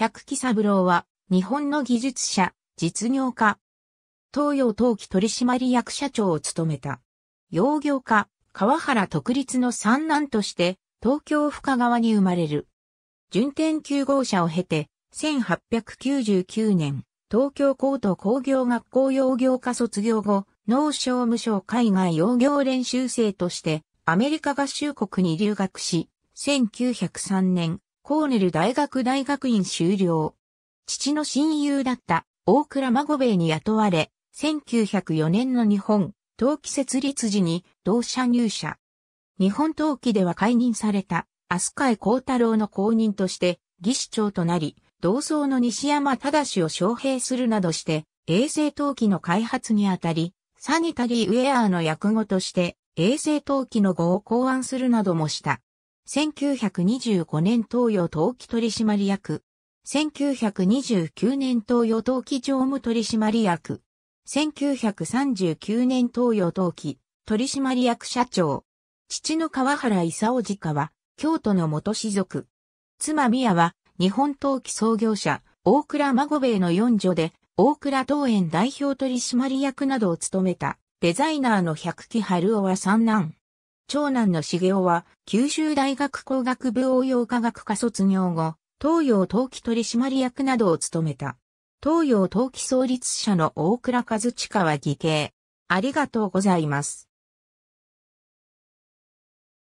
百鬼三郎は、日本の技術者、実業家。東洋陶器取締役社長を務めた。洋業家、川原特立の三男として、東京深川に生まれる。順天9号車を経て、1899年、東京高等工業学校洋業科卒業後、農商務省海外洋業練習生として、アメリカ合衆国に留学し、1903年、コーネル大学大学院修了。父の親友だった大倉孫兵衛に雇われ、1904年の日本、陶器設立時に同社入社。日本陶器では解任された、飛鳥井幸太郎の後任として、技師長となり、同窓の西山忠を招聘するなどして、衛星陶器の開発にあたり、サニタリーウェアの役語として、衛星陶器の語を考案するなどもした。1925年東洋陶器取締役。1929年東洋陶器常務取締役。1939年東洋陶器取締役社長。父の川原勲家は、京都の元氏族。妻宮は、日本陶器創業者、大倉孫兵衛の四女で、大倉陶園代表取締役などを務めた、デザイナーの百木春夫は三男。長男の茂雄は、九州大学工学部応用科学科卒業後、東洋陶器取締役などを務めた。東洋陶器創立者の大倉和親は義兄。ありがとうございます。